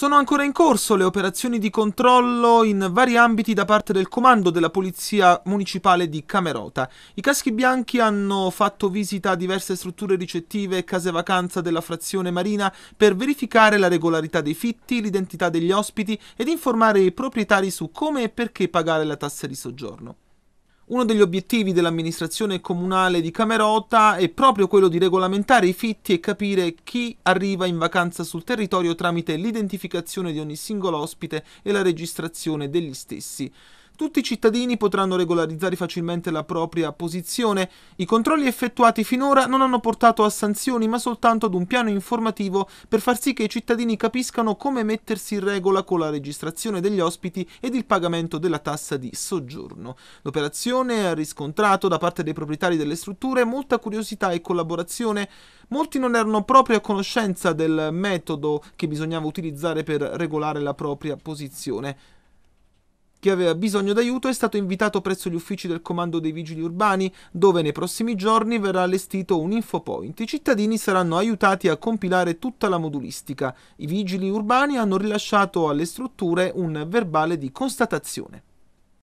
Sono ancora in corso le operazioni di controllo in vari ambiti da parte del comando della Polizia Municipale di Camerota. I caschi bianchi hanno fatto visita a diverse strutture ricettive e case vacanza della frazione marina per verificare la regolarità dei fitti, l'identità degli ospiti ed informare i proprietari su come e perché pagare la tassa di soggiorno. Uno degli obiettivi dell'amministrazione comunale di Camerota è proprio quello di regolamentare i fitti e capire chi arriva in vacanza sul territorio tramite l'identificazione di ogni singolo ospite e la registrazione degli stessi. Tutti i cittadini potranno regolarizzare facilmente la propria posizione. I controlli effettuati finora non hanno portato a sanzioni, ma soltanto ad un piano informativo per far sì che i cittadini capiscano come mettersi in regola con la registrazione degli ospiti ed il pagamento della tassa di soggiorno. L'operazione ha riscontrato da parte dei proprietari delle strutture molta curiosità e collaborazione. Molti non erano proprio a conoscenza del metodo che bisognava utilizzare per regolare la propria posizione. Chi aveva bisogno d'aiuto è stato invitato presso gli uffici del Comando dei Vigili Urbani, dove nei prossimi giorni verrà allestito un infopoint. I cittadini saranno aiutati a compilare tutta la modulistica. I Vigili Urbani hanno rilasciato alle strutture un verbale di constatazione.